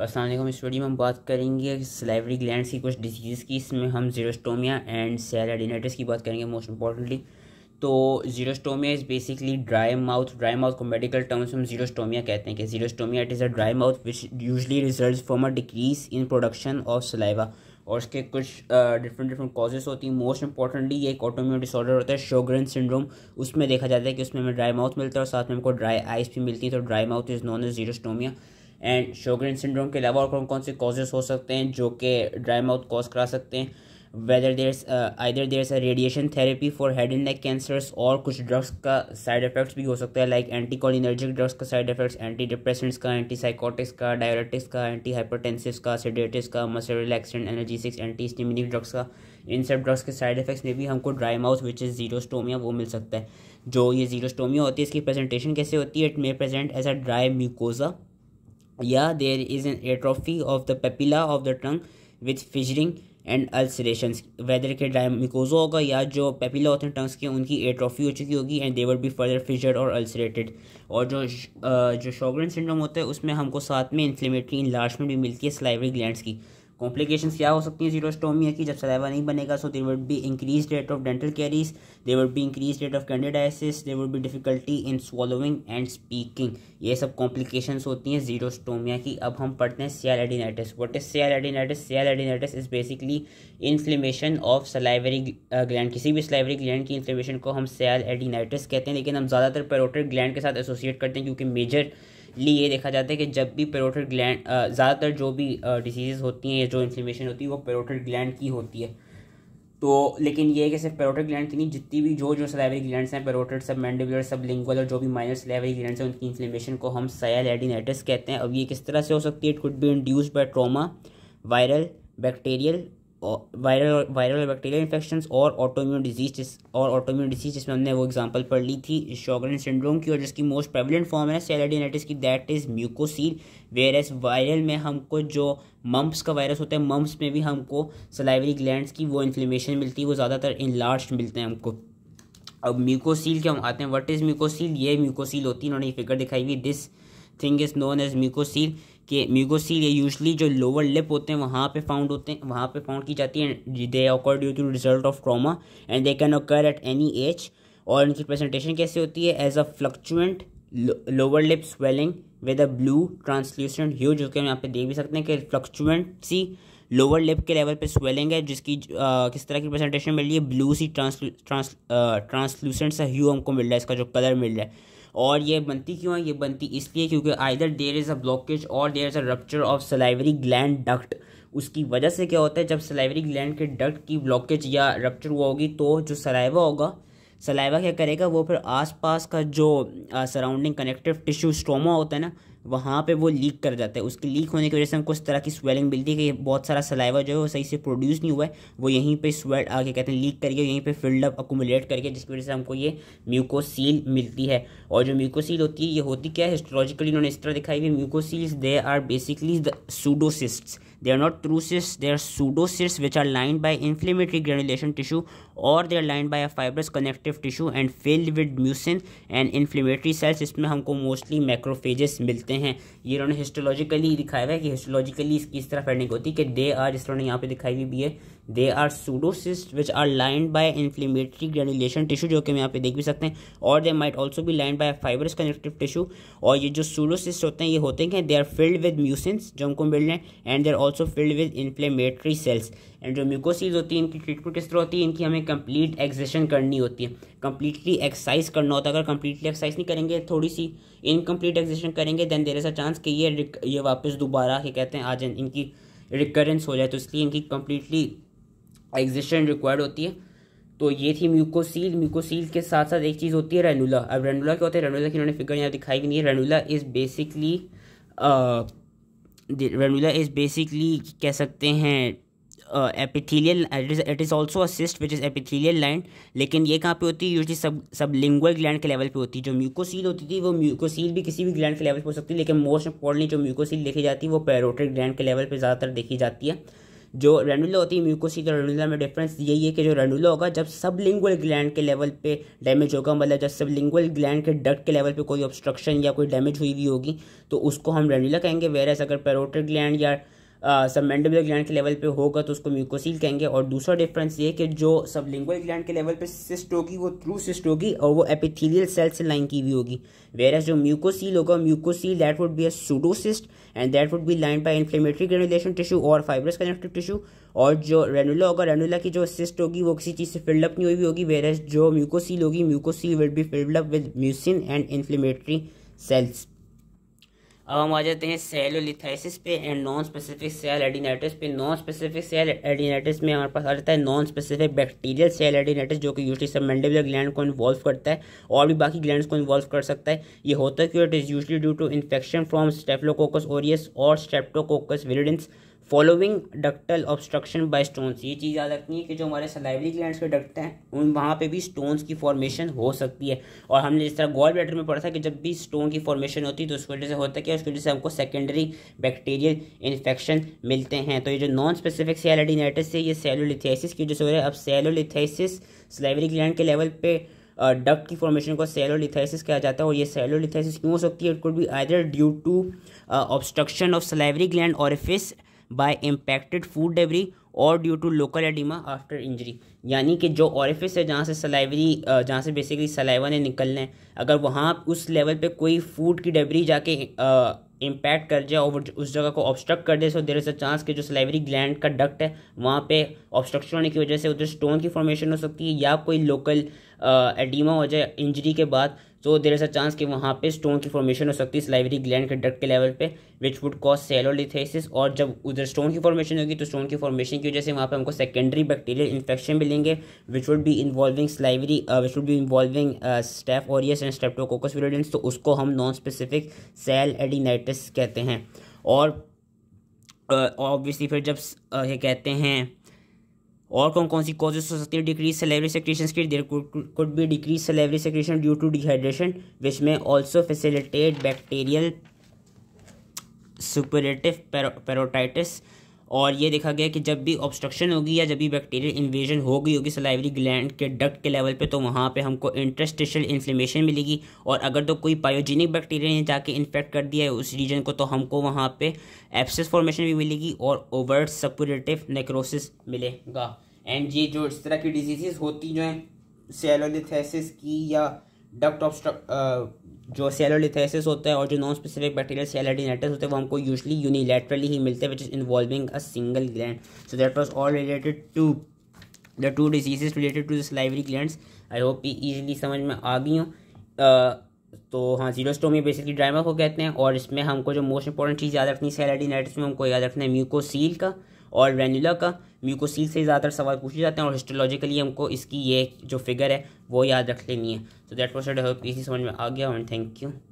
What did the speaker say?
असलम इस वीडियो में हम बात करेंगे सलाइवरी ग्लैंड की कुछ डिजीज़ की इसमें हम जीरोस्टोमिया एंड एडिनेटिस की बात करेंगे मोस्ट इंपॉर्टेंटली तो xerostomia is basically dry mouth dry mouth को मेडिकल टर्म्स हम जीरोस्टोमिया कहते हैं कि xerostomia it is a dry mouth which usually result from a decrease in production of saliva और इसके कुछ डिफरेंट डिफरेंट कॉजेज़ होती हैं मोस्ट इंपॉर्टेंटली एक ऑटोम्यून डिसऑर्डर होता है शोग्रेन सिंड्रोम उसमें देखा जाता है कि उसमें हमें ड्राई माउथ मिलता है और साथ में हमको ड्राई आइस भी मिलती है तो dry mouth is known as xerostomia and Sjogren syndrome के अलावा और कौन कौन से कॉजेज हो सकते हैं जो कि ड्राई माउथ कॉज करा सकते हैं whether there either there a radiation therapy for head and neck cancers और कुछ ड्रग्स का साइड इफेक्ट्स भी हो सकता है लाइक एंटी कोलिनर्जिक ड्रग्स का साइड इफेक्ट्स एंटी डिप्रेसेंट्स का एंटी साइकोटिक्स का डायबिटिक्स का एंटी हाइपरटेंसिस का सीडेटिस का muscle relaxant analgesics antihistaminic drugs का इन सब ड्रग्स के साइड इफेक्ट्स में भी हमको dry mouth which is stomia वो मिल सकता है जो ये जीरो स्टोमिया होती है इसकी प्रेजेंटेशन कैसे होती है it may present as a dry mucosa या there is an atrophy of the papilla of the tongue with fissuring and ulceration whether के डायमिकोजो होगा या जो पेपिला होते हैं टंग्स के उनकी एट्रोफी हो चुकी होगी and there be further fissured और अल्सरेटेड और जो जो शोगरन सिंड्रोम होता है उसमें हमको साथ में इन्फ्लेमेटरी इन्लार्जमेंट भी मिलती है स्लाइवरी ग्लैंड की कॉम्प्लिकेशन क्या हो सकती है जीरोस्टोमिया की जब सलाइवा नहीं बनेगा so there would be increase rate of dental caries there would be increase rate of candidiasis there would be difficulty in swallowing and speaking ये सब कॉम्प्लिकेशन होती हैं जीरोस्टोमिया की अब हम पढ़ते हैं adenitis what is sialadenitis is basically inflammation of salivary gland किसी भी सलाइवरी ग्लैंड की इन्फ्लेमेशन को हम एडिनाइटिस कहते हैं लेकिन हम ज़्यादातर पेरोटेड ग्लैंड के साथ एसोसिएट करते हैं क्योंकि मेजर लिए देखा जाता है कि जब भी पेरोटल ग्लैंड ज़्यादातर जो भी डिसीज़ होती हैं या जो इन्फ्लेमेशन होती है वो पेरोटल ग्लैंड की होती है तो लेकिन ये है कि सिर्फ पेरोटल ग्लैंड की नहीं जितनी भी जो जो सलाइवरी ग्लैंड हैं पेरोटल सब मैंडिबुलर सब लिंगुअल और जो भी माइनर सलाइवरी ग्लैंड हैं उनकी इन्फ्लेमेशन को हम सयाल सयालेडिनाइटिस कहते हैं अब ये किस तरह से हो सकती है it could be induced by trauma viral bacterial viral viral bacterial infection और ऑटोम्यून डिजीज और ऑटोम्यून डिजीज जिसमें हमने वो एग्जाम्पल पढ़ ली थी शॉगरन सिंड्रोम की और जिसकी मोस्ट प्रेवलेंट फॉर्म है सेलेडिनाइटिस की that is mucocele whereas viral में हमको जो मम्प्स का वायरस होता है मम्प्स में भी हमको सलाइवरी ग्लैंड की वो इन्फ्लेमेशन मिलती है वो ज़्यादातर लार्ज मिलते हैं हमको अब म्यूकोसील के हम आते हैं वट इज़ म्यूकोसील ये म्यूकोसील होती है इन्होंने ये फिगर दिखाई हुई this thing is known as mucocele के म्यूकोसील ये यूजली जो लोअर लिप होते हैं वहाँ पे फाउंड होते हैं वहाँ पे फाउंड की जाती है they occur due to result of trauma and they can occur at any age और इनकी प्रेजेंटेशन कैसे होती है as a fluctuant lower lip swelling with a blue translucent hue जो कि हम यहाँ पे देख भी सकते हैं कि फ्लक्चुएंट सी लोअर लिप के लेवल पे स्वेलिंग है जिसकी आ, किस तरह की प्रेजेंटेशन मिल रही है ब्लू सी ट्रांस ट्रांस ट्रांसलूसेंट सा ह्यू हमको मिल रहा है इसका जो कलर मिल रहा है और ये बनती क्यों है ये बनती इसलिए क्योंकि either there is a blockage और there is a rupture of salivary gland duct उसकी वजह से क्या होता है जब सलाइवरी ग्लैंड के डक्ट की ब्लॉकेज या रप्चर हुआ होगी तो जो सलाइवा होगा सलाइवा क्या करेगा वो फिर आसपास का जो सराउंडिंग कनेक्टिव टिश्यू स्ट्रोमा होता है ना वहाँ पे वो लीक कर जाता है उसके लीक होने की वजह से हमको उस तरह की स्वेलिंग मिलती है कि बहुत सारा सलाइवा जो है वो सही से प्रोड्यूस नहीं हुआ है वो यहीं पे स्वेल आगे कहते हैं लीक करके यहीं पे फिल्डअप अकोमोलेट करके जिसकी वजह से हमको ये म्यूकोसील मिलती है और जो म्यूकोसील होती है ये होती क्या है हिस्ट्रोलॉजिकली इन्होंने इस तरह दिखाई हुई mucoceles they are basically the pseudocyst they are not true they are pseudocyst which are line by inflammatory granulation tissue और they are line by a a connective tissue and and with mucin and inflammatory cells इसमें हमको mostly macrophages मिलते हैं होते हैं ये इन्होंने histologically दिखाया हुआ है कि हिस्टोलॉजिकली इसकी इस तरह पेंडिंग होती है कि दे आर जिस इन्होंने यहाँ पे दिखाई हुई भी है they are pseudocyst which are lined by inflammatory granulation tissue जो कि हम यहाँ पे देख भी सकते हैं और दे माइट ऑल्सो भी lined by fibrous connective tissue और ये जो सूडोसिस्ट होते हैं ये होते हैं they are filled with mucin जो हमको मिल रहे हैं and they are also filled with inflammatory cells and जो म्यूकोसीज होती है इनकी ट्रीटमेंट किस तरह होती है इनकी हमें कंप्लीट एक्सेशन करनी होती है कंप्लीटली एक्सरसाइज करना होता है अगर कंप्लीटली एक्सरसाइज नहीं करेंगे थोड़ी सी इनकम्प्लीट एक्सेशन करेंगे देन देर ऐसा चांस कि ये ये वापस दोबारा ये कहते हैं आज इनकी रिकरेंस हो जाए तो इसलिए इनकी कंप्लीटली एग्जिस्टेंट रिक्वायर्ड होती है तो ये थी म्यूकोसील म्यूकोसील के साथ साथ एक चीज़ होती है रेनुला अब रेनुला क्या होता है रेनुला की इन्होंने फिगर यहाँ दिखाई नहीं है ranula is basically ranula is basically कह सकते हैं epithelial it is also a cyst which is epithelial lined लेकिन ये कहाँ पे होती है यूजली सब सब लिंगुअल ग्लैंड के लेवल पे होती है जो म्यूकोसील होती थी वो म्यूकोसील भी किसी भी ग्लैंड के लेवल पर हो सकती है लेकिन मोस्ट इंपॉर्टेंटली जो म्यूकोसील देखी जाती है वो पैरोटिक ग्लैंड के लेवल पर ज़्यादातर देखी जाती है जो रेनुला होती है म्यूकोसील और रेनुला में डिफरेंस यही है कि जो रेनुला होगा जब सब लिंगुअल ग्लैंड के लेवल पे डैमेज होगा मतलब जब सब लिंगुअल ग्लैंड के डट के लेवल पे कोई ऑब्स्ट्रक्शन या कोई डैमेज हुई हुई होगी तो उसको हम रेनुला कहेंगे वेरस अगर पेरोटेड ग्लैंड या सब मैंडेबुलर ग्लैंड के लेवल पे होगा तो उसको म्यूकोसील कहेंगे और दूसरा डिफरेंस ये कि जो सब लिंगुअल ग्लैंड के लेवल पे सिस्ट होगी वो थ्रू सिस्ट होगी और वो एपिथीलियल सेल से लाइन की हुई होगी वेर एज जो म्यूकोसील होगा mucocele that would be a pseudocyst and that would be line by inflammatory granulation tissue और फाइब्रस कनेक्टिव टिश्यू और जो रेनुला होगा रेनुला की जो सिस्ट होगी वो किसी चीज़ से फिल्डअप नहीं हुई हुई होगी वेर एज जो म्यूकोसील होगी mucocele will be filled up with mucin and inflammatory cells अब हम आ जाते हैं सेलोलिथाइसिस पे and non specific sialadenitis पे नॉन स्पेसिफिक सेल एडिनाइटिस में हमारे पास आ जाता है non specific bacterial sialadenitis जो कि यूजली सब मैंडेबुलर ग्लैंड को इन्वॉल्व करता है और भी बाकी ग्लैंड को इन्वॉल्व कर सकता है ये होता है क्यों it is usually due to infection from staphylococcus aureus और streptococcus viridans following ductal obstruction by stones ये चीज़ याद रखनी है कि जो हमारे सलाइवरी ग्लैंड्स के डक्ट हैं उन वहाँ पे भी स्टोन्स की फॉर्मेशन हो सकती है और हमने जिस तरह गॉल ब्लैडर में पढ़ा था कि जब भी स्टोन की फॉर्मेशन होती है तो उसकी वजह से होता है कि उसकी वजह से हमको सेकेंडरी बैक्टीरियल इन्फेक्शन मिलते हैं तो ये जो नॉन स्पेसिफिक सेलडिनाइटिस है ये सेलोलिथियासिस की वजह से हो रहा है अब सेलोलिथियासिस सलाइवरी ग्लैंड के लेवल पर डक्ट की फॉर्मेशन को सेलोलिथाइसिस कहा जाता है और ये सेलोलिथाइसिस क्यों हो सकती है it could be either due to obstruction of salivary gland और फिस बाय इम्पैक्टेड फूड डेबरी और due to local edema after injury यानी कि जो ऑरिफिस है जहाँ से सलाइवरी जहाँ से बेसिकली सलाइवा ने निकलना है अगर वहाँ उस लेवल पे कोई फूड की डेबरी जाके इम्पैक्ट कर जाए और उस जगह को ऑब्स्ट्रक्ट कर दे सो देर इज़ अ चांस कि जो सलाइवरी ग्लैंड का डक्ट है वहाँ पे ऑब्स्ट्रक्शन होने की वजह से उधर स्टोन की फॉर्मेशन हो सकती है या कोई लोकल एडिमा हो जाए इंजरी के बाद सो देर इज अ चांस कि वहाँ पे स्टोन की फॉर्मेशन हो सकती है स्लाइवरी ग्लैंड के डक्ट के लेवल पे विच वुड कॉज सेलोलिथेसिस और जब उधर स्टोन की फॉर्मेशन होगी तो स्टोन की फॉर्मेशन की वजह से वहाँ पे हमको सेकेंडरी बैक्टीरियल इन्फेक्शन मिलेंगे which would be involving salivary which would be involving staph aureus and streptococcus viridans तो उसको हम नॉन स्पेसिफिक सेल एडिनाइटिस कहते हैं और ऑब्वियसली uh, फिर जब uh, ये कहते हैं और कौन कौन सी कॉजेस हो सकती है डिक्रीज सेलेवरी सेक्रेशन की there could be decrease salivary secretion due to dehydration which may also facilitated bacterial suppurative parotitis और ये देखा गया कि जब भी ऑब्स्ट्रक्शन होगी या जब भी बैक्टीरियल इन्वेजन होगी होगी सलाइवरी ग्लैंड के डक्ट के लेवल पे तो वहाँ पे हमको इंटरस्टिशल इन्फ्लेमेशन मिलेगी और अगर तो कोई पायोजेनिक बैक्टीरिया ने जाके इन्फेक्ट कर दिया है उस रीजन को तो हमको वहाँ पे एप्सिस फॉर्मेशन भी मिलेगी और ओवर सपोरेटिव नेक्रोसिस मिलेगा एंड ये जो इस तरह की डिजीज़ होती जो हैं सेलोलिथेसिस की या डक्ट ऑब्स्ट्रक जो सेलोलिथेसिस होता है और जो नॉन स्पेसिफिक बैक्टीरियल सेलडिनेटिस होते हैं वो हमको यूजली यूनिलेटरली ही मिलते हैं which is involving a single gland so that was all related to the two diseases related to the salivary glands I hope easily समझ में आ गई हूँ तो हाँ जीरोस्टोमी बेसिकली ड्राइमा को कहते हैं और इसमें हमको जो मोस्ट इंपॉर्टेंट चीज़ याद रखनी है सेलाडिनाइटिस में हमको याद रखना है म्यूकोसील का और वेनिला का म्यूकोसील से ज़्यादातर सवाल पूछे जाते हैं और हिस्टोलॉजिकली हमको इसकी ये जो फिगर है वो याद रख लेनी है सो दैट वॉज इसी समझ में आ गया एंड थैंक यू